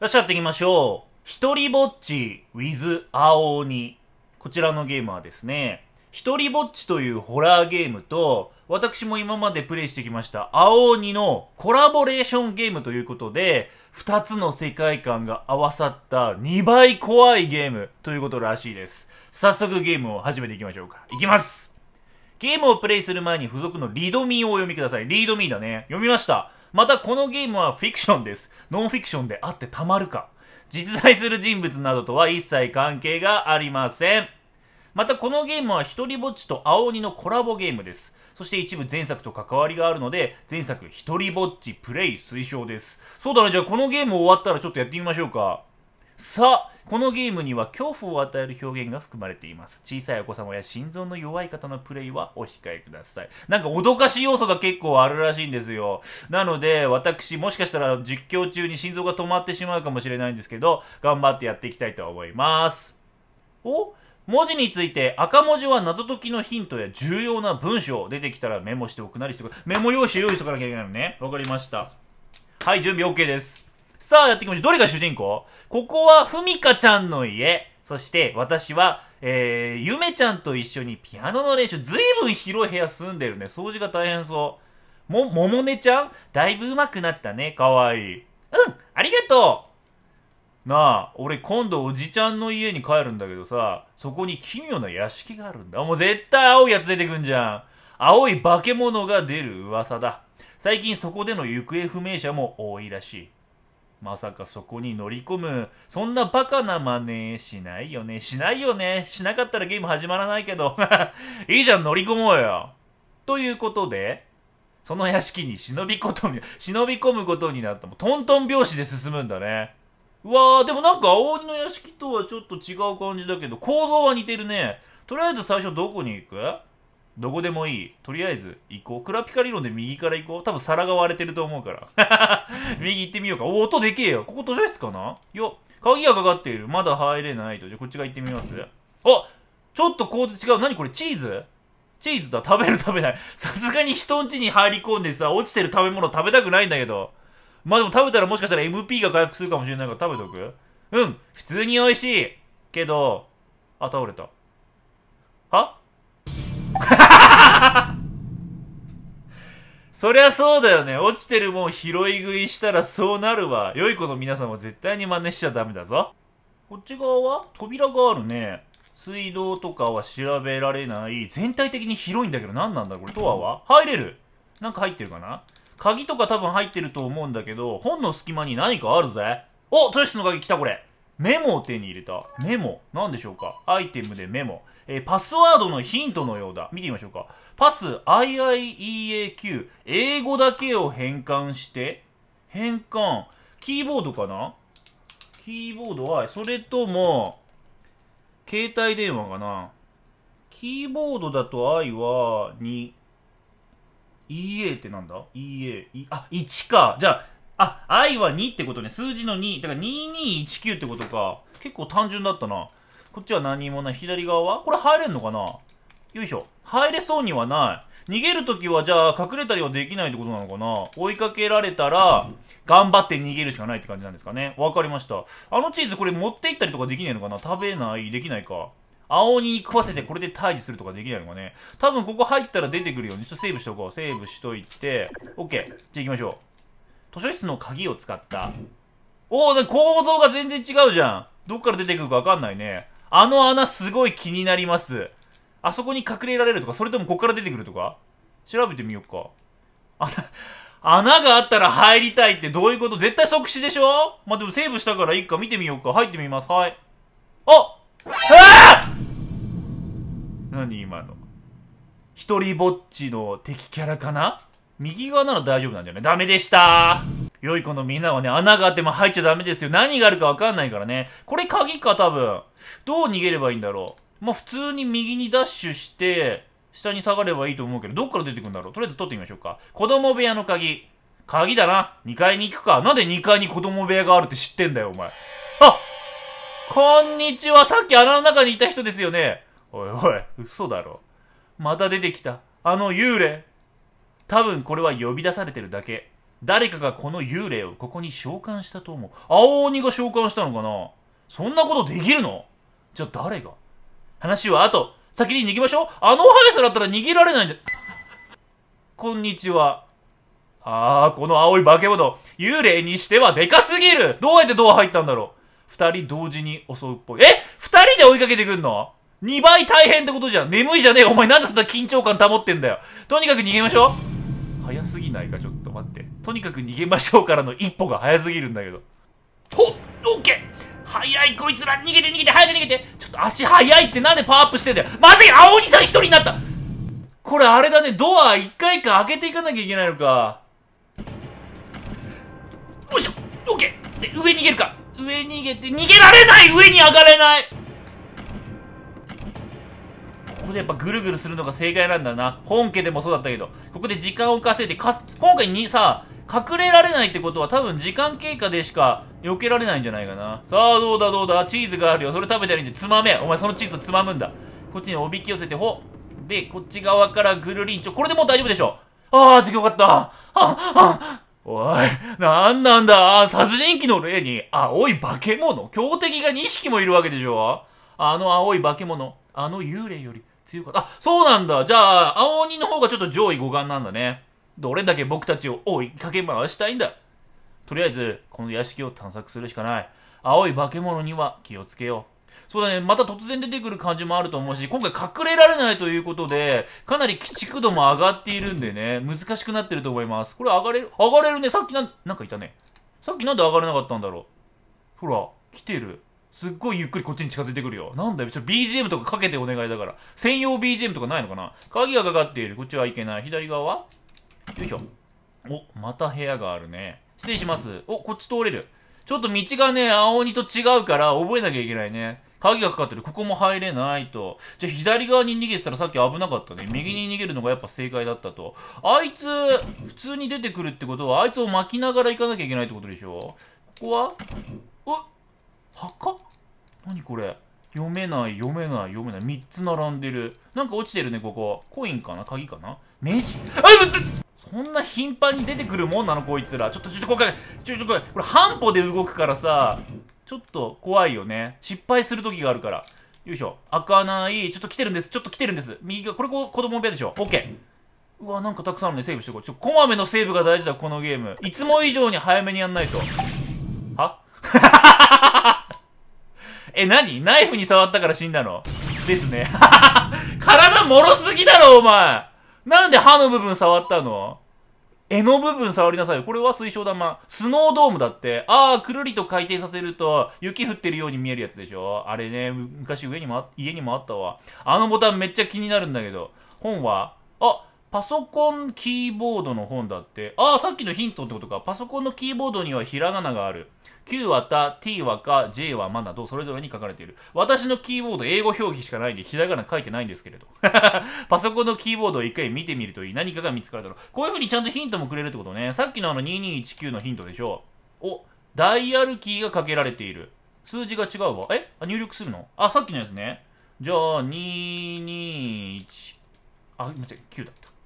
よっしゃっていきましょう。一人ぼっち with 青鬼。こちらのゲームはですね、一人ぼっちというホラーゲームと、私も今までプレイしてきました青鬼のコラボレーションゲームということで、二つの世界観が合わさった2倍怖いゲームということらしいです。早速ゲームを始めていきましょうか。いきますゲームをプレイする前に付属のリードミーをお読みください。リードミーだね。読みました。またこのゲームはフィクションです。ノンフィクションであってたまるか。実在する人物などとは一切関係がありません。またこのゲームは一りぼっちと青鬼のコラボゲームです。そして一部前作と関わりがあるので、前作一りぼっちプレイ推奨です。そうだね、じゃあこのゲーム終わったらちょっとやってみましょうか。さあ、このゲームには恐怖を与える表現が含まれています。小さいお子様や心臓の弱い方のプレイはお控えください。なんか脅かし要素が結構あるらしいんですよ。なので、私、もしかしたら実況中に心臓が止まってしまうかもしれないんですけど、頑張ってやっていきたいと思います。お文字について赤文字は謎解きのヒントや重要な文章出てきたらメモしておくなりしてくメモ用紙用意しとかなきゃいけないのね。わかりました。はい、準備 OK です。さあ、やっていきましょう。どれが主人公ここは、ふみかちゃんの家。そして、私は、えー、ゆめちゃんと一緒にピアノの練習。ずいぶん広い部屋住んでるね。掃除が大変そう。も、ももねちゃんだいぶ上手くなったね。かわいい。うんありがとうなあ、俺今度おじちゃんの家に帰るんだけどさ、そこに奇妙な屋敷があるんだ。もう絶対青いやつ出てくんじゃん。青い化け物が出る噂だ。最近そこでの行方不明者も多いらしい。まさかそこに乗り込む、そんなバカな真似しないよね。しないよね。しなかったらゲーム始まらないけど。いいじゃん、乗り込もうよ。ということで、その屋敷に忍びことに、忍び込むことになった。もうトントン拍子で進むんだね。うわー、でもなんか青鬼の屋敷とはちょっと違う感じだけど、構造は似てるね。とりあえず最初どこに行くどこでもいい。とりあえず行こう。クラピカ理論で右から行こう。多分皿が割れてると思うから。右行ってみようか。お、音でけえよ。ここ図書室かなよ、鍵がかかっている。まだ入れないと。じゃこっち側行ってみます。あちょっと構図違う。何これチーズチーズだ。食べる食べない。さすがに人ん家に入り込んでさ、落ちてる食べ物食べたくないんだけど。まあでも食べたらもしかしたら MP が回復するかもしれないから食べとくうん。普通に美味しい。けど、あ、倒れた。はそりゃそうだよね。落ちてるもん拾い食いしたらそうなるわ。良い子の皆さんは絶対に真似しちゃダメだぞ。こっち側は扉があるね。水道とかは調べられない。全体的に広いんだけど何なんだこれ。ドアは入れる。なんか入ってるかな鍵とか多分入ってると思うんだけど、本の隙間に何かあるぜ。お図書室の鍵来たこれ。メモを手に入れた。メモ。何でしょうかアイテムでメモ。えー、パスワードのヒントのようだ。見てみましょうか。パス IIEAQ。英語だけを変換して。変換。キーボードかなキーボードは、それとも、携帯電話かなキーボードだと I は2。EA ってなんだ ?EA。あ、1か。じゃあ、あ、愛は2ってことね。数字の2。だから2219ってことか。結構単純だったな。こっちは何もない。左側はこれ入れんのかなよいしょ。入れそうにはない。逃げるときは、じゃあ、隠れたりはできないってことなのかな追いかけられたら、頑張って逃げるしかないって感じなんですかね。わかりました。あのチーズこれ持って行ったりとかできないのかな食べない、できないか。青に食わせてこれで退治するとかできないのかね。多分ここ入ったら出てくるように、ちょっとセーブしとこう。セーブしといて、OK。じゃあ行きましょう。図書室の鍵を使った。おお、構造が全然違うじゃん。どっから出てくるかわかんないね。あの穴すごい気になります。あそこに隠れられるとか、それともこっから出てくるとか調べてみようか。穴、穴があったら入りたいってどういうこと絶対即死でしょまあ、でもセーブしたからいいか見てみようか。入ってみます。はい。あああ何今の。一人ぼっちの敵キャラかな右側なら大丈夫なんだよね。ダメでした良い子のみんなはね、穴があっても入っちゃダメですよ。何があるかわかんないからね。これ鍵か、多分。どう逃げればいいんだろう。まあ、普通に右にダッシュして、下に下がればいいと思うけど、どっから出てくんだろうとりあえず取ってみましょうか。子供部屋の鍵。鍵だな。2階に行くか。なんで2階に子供部屋があるって知ってんだよ、お前。あこんにちは。さっき穴の中にいた人ですよね。おいおい、嘘だろ。また出てきた。あの幽霊。多分これは呼び出されてるだけ。誰かがこの幽霊をここに召喚したと思う。青鬼が召喚したのかなそんなことできるのじゃあ誰が話は後、先に逃げましょう。あの速さだったら逃げられないんだ。こんにちは。ああ、この青い化け物。幽霊にしてはでかすぎるどうやってドア入ったんだろう二人同時に襲うっぽい。え二人で追いかけてくんの二倍大変ってことじゃん。眠いじゃねえお前なんでそんな緊張感保ってんだよ。とにかく逃げましょう。早すぎないかちょっと待ってとにかく逃げましょうからの一歩が早すぎるんだけどほっオッケー早いこいつら逃げて逃げて早く逃げてちょっと足速いってなんでパワーアップしてんだよまずい青鬼さん一人になったこれあれだねドア一回か開けていかなきゃいけないのかよいしょオッケーで上逃げるか上逃げて逃げられない上に上がれないこでやっぱぐるぐるするのが正解なんだな。本家でもそうだったけど。ここで時間を稼いで、か、今回にさ、隠れられないってことは多分時間経過でしか避けられないんじゃないかな。さあ、どうだどうだ。チーズがあるよ。それ食べたらいいんで、つまめ。お前そのチーズをつまむんだ。こっちにおびき寄せて、ほ。で、こっち側からぐるりんちょ。これでもう大丈夫でしょ。ああ、よかった。あ、あ、おい、なんなんだ、殺人鬼の例に、青い化け物強敵が2匹もいるわけでしょあの青い化け物、あの幽霊より、強かった。あ、そうなんだ。じゃあ、青鬼の方がちょっと上位互換なんだね。どれだけ僕たちを追いかけ回したいんだ。とりあえず、この屋敷を探索するしかない。青い化け物には気をつけよう。そうだね、また突然出てくる感じもあると思うし、今回隠れられないということで、かなり鬼畜度も上がっているんでね、難しくなってると思います。これ上がれる上がれるね。さっきなん、なんかいたね。さっきなんで上がれなかったんだろう。ほら、来てる。すっごいゆっくりこっちに近づいてくるよ。なんだよ、ちょっと BGM とかかけてお願いだから。専用 BGM とかないのかな鍵がかかっている。こっちはいけない。左側はよいしょ。お、また部屋があるね。失礼します。お、こっち通れる。ちょっと道がね、青鬼と違うから覚えなきゃいけないね。鍵がかかってる。ここも入れないと。じゃ左側に逃げてたらさっき危なかったね。右に逃げるのがやっぱ正解だったと。あいつ、普通に出てくるってことは、あいつを巻きながら行かなきゃいけないってことでしょここはお墓何これ読めない読めない読めない3つ並んでるなんか落ちてるねここコインかな鍵かなネジあそんな頻繁に出てくるもんなのこいつらちょっとちょっとこれちょっとこれこれ半歩で動くからさちょっと怖いよね失敗する時があるからよいしょ開かないちょっと来てるんですちょっと来てるんです右がこれ子供部屋でしょ OK うわなんかたくさんあるねセーブしてこうちょっとこまめのセーブが大事だこのゲームいつも以上に早めにやんないとは え、何ナイフに触ったから死んだのですね。体もろすぎだろ、お前なんで歯の部分触ったの柄の部分触りなさいよ。これは水晶玉。スノードームだって。ああ、くるりと回転させると、雪降ってるように見えるやつでしょあれね、昔上にも、家にもあったわ。あのボタンめっちゃ気になるんだけど。本はあ、パソコンキーボードの本だって。ああ、さっきのヒントってことか。パソコンのキーボードにはひらがながある。Q はた、T はか、J はまなど、それぞれに書かれている。私のキーボード、英語表記しかないんで、ひらがな書いてないんですけれど。パソコンのキーボードを一回見てみるといい。何かが見つかるだろう。こういう風にちゃんとヒントもくれるってことね。さっきのあの2219のヒントでしょ。お、ダイヤルキーがかけられている。数字が違うわ。えあ、入力するのあ、さっきのやつね。じゃあ、221。あ、間違え、9だった。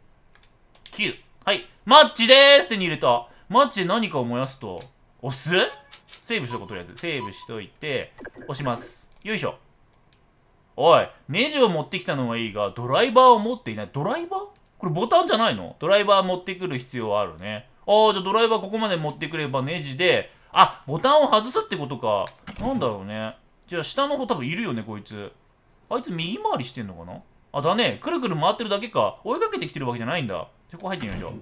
9。はい。マッチでーす手に入れた。マッチで何かを燃やすと、押すセーブしとこう、とりあえず。セーブしといて、押します。よいしょ。おい、ネジを持ってきたのはいいが、ドライバーを持っていない。ドライバーこれボタンじゃないのドライバー持ってくる必要はあるね。ああ、じゃあドライバーここまで持ってくればネジで、あ、ボタンを外すってことか。なんだろうね。じゃあ下の方多分いるよね、こいつ。あいつ右回りしてんのかなあ、だね。くるくる回ってるだけか。追いかけてきてるわけじゃないんだ。チョコ入ってみましょう。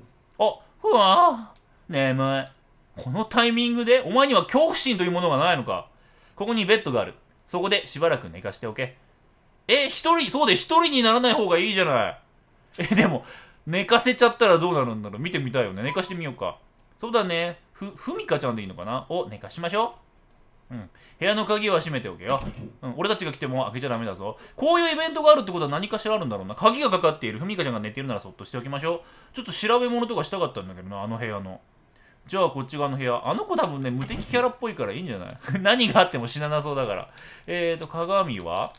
あ、ふわー。眠い。このタイミングでお前には恐怖心というものがないのか。ここにベッドがある。そこでしばらく寝かしておけ。え、一人、そうで一人にならない方がいいじゃない。え、でも、寝かせちゃったらどうなるんだろう見てみたいよね。寝かしてみようか。そうだね。ふ、ふみかちゃんでいいのかなを寝かしましょう。うん。部屋の鍵は閉めておけよ。うん。俺たちが来ても開けちゃダメだぞ。こういうイベントがあるってことは何かしらあるんだろうな。鍵がかかっている。ふみかちゃんが寝てるならそっとしておきましょう。ちょっと調べ物とかしたかったんだけどな、あの部屋の。じゃあこっち側の部屋。あの子多分ね、無敵キャラっぽいからいいんじゃない 何があっても死ななそうだから。えーと、鏡は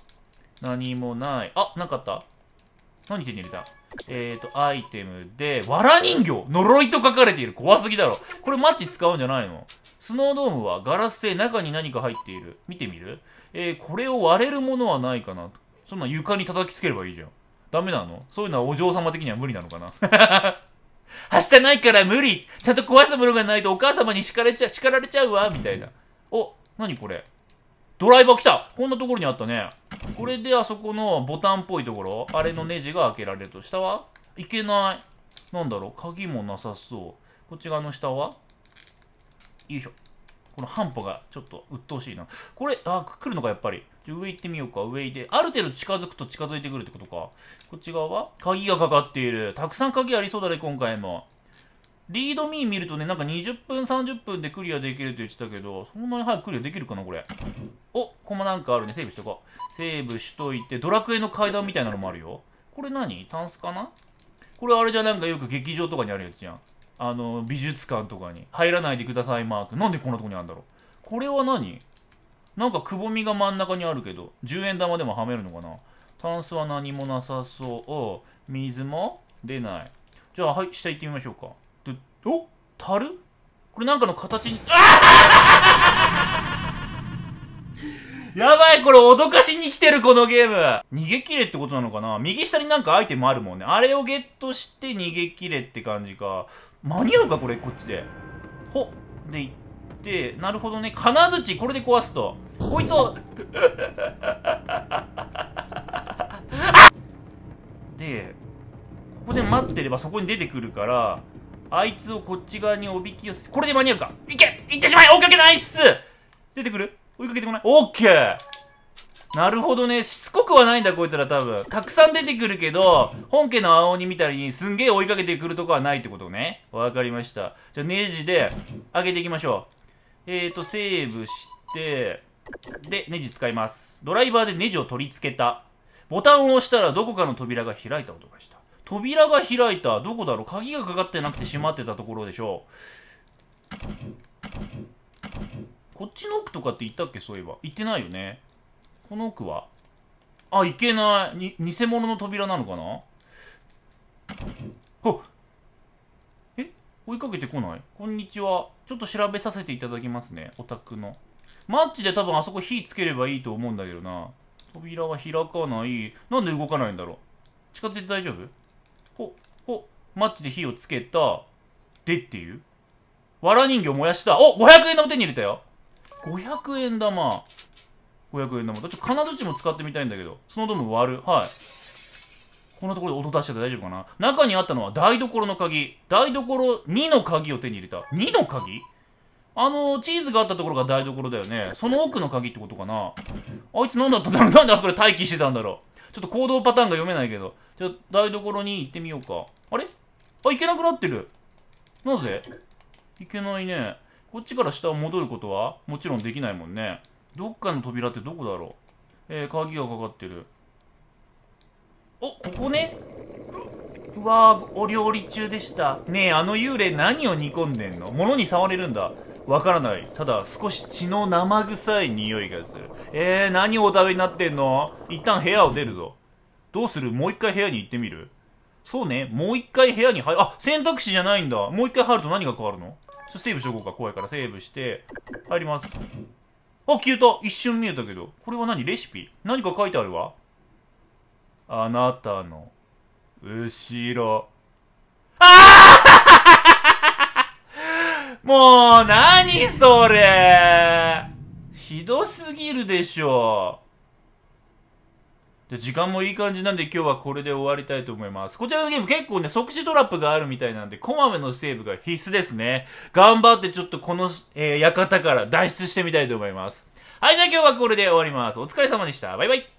何もない。あ、なかった。何手に入れたえっ、ー、と、アイテムで、わら人形呪いと書かれている。怖すぎだろ。これマッチ使うんじゃないのスノードームはガラス製、中に何か入っている。見てみるえー、これを割れるものはないかな。そんな床に叩きつければいいじゃん。ダメなのそういうのはお嬢様的には無理なのかなは 明日ないから無理ちゃんと壊すものがないとお母様に叱れちゃ叱られちゃうわみたいな。お、何これドライバー来たこんなところにあったね。これであそこのボタンっぽいところ、あれのネジが開けられると。下はいけない。なんだろう鍵もなさそう。こっち側の下はよいしょ。この半歩がちょっと鬱陶しいな。これ、あ、来るのか、やっぱり。じゃ上行ってみようか、上で。ある程度近づくと近づいてくるってことか。こっち側は鍵がかかっている。たくさん鍵ありそうだね、今回も。リードミー見るとね、なんか20分、30分でクリアできるって言ってたけど、そんなに早くクリアできるかな、これ。お、ここもなんかあるね。セーブしとこう。セーブしといて、ドラクエの階段みたいなのもあるよ。これ何タンスかなこれあれじゃなんかよく劇場とかにあるやつじゃん。あの、美術館とかに。入らないでくださいマーク。なんでこんなとこにあるんだろう。これは何なんかくぼみが真ん中にあるけど、10円玉でもはめるのかなタンスは何もなさそう。水も出ない。じゃあ、はい、下行ってみましょうか。お樽これなんかの形に、やばい、これ脅かしに来てる、このゲーム。逃げ切れってことなのかな右下になんかアイテムあるもんね。あれをゲットして逃げ切れって感じか。間に合うか、これ、こっちで。ほっ、で行って、なるほどね。金槌、これで壊すと。こいつを、で、ここで待ってればそこに出てくるから、あいつをこっち側におびき寄せて、これで間に合うかいけいってしまえ追いかけないっす出てくる追いかけてこないオッケーなるほどね。しつこくはないんだ、こいつら多分。たくさん出てくるけど、本家の青鬼みたいにすんげえ追いかけてくるとかはないってことね。わかりました。じゃあネジで上げていきましょう。えーと、セーブして、で、ネジ使います。ドライバーでネジを取り付けた。ボタンを押したらどこかの扉が開いた音がした。扉が開いた。どこだろう鍵がかかってなくて閉まってたところでしょう。こっちの奥とかって行ったっけそういえば。行ってないよね。この奥はあ、行けない。に、偽物の扉なのかなほっえ追いかけてこないこんにちは。ちょっと調べさせていただきますね。お宅の。マッチで多分あそこ火つければいいと思うんだけどな。扉は開かない。なんで動かないんだろう近づいて大丈夫ほ、ほ、マッチで火をつけた。でっていう。わら人形燃やした。お !500 円玉手に入れたよ。500円玉。500円玉。ちょっと金槌も使ってみたいんだけど。そのドーム割る。はい。こんなところで音出しちゃって大丈夫かな中にあったのは台所の鍵。台所2の鍵を手に入れた。2の鍵あのー、チーズがあったところが台所だよね。その奥の鍵ってことかなあいつ何だったんだろうなんであそこで待機してたんだろうちょっと行動パターンが読めないけど。ちょっと台所に行ってみようか。あれあ、行けなくなってる。なぜ行けないね。こっちから下を戻ることはもちろんできないもんね。どっかの扉ってどこだろうえー、鍵がかかってる。お、ここねうわぁ、お料理中でした。ねえ、あの幽霊何を煮込んでんの物に触れるんだ。わからないただ少し血の生臭い匂いがするえー、何をお食べになってんの一旦部屋を出るぞどうするもう一回部屋に行ってみるそうねもう一回部屋に入るあ選択肢じゃないんだもう一回入ると何が変わるのちょセーブしとこうか怖いからセーブして入りますあ消えた一瞬見えたけどこれは何レシピ何か書いてあるわあなたの後ろああもう、なにそれひどすぎるでしょゃ、時間もいい感じなんで今日はこれで終わりたいと思います。こちらのゲーム結構ね、即死トラップがあるみたいなんで、こまめのセーブが必須ですね。頑張ってちょっとこの、えー、館から脱出してみたいと思います。はい、じゃあ今日はこれで終わります。お疲れ様でした。バイバイ。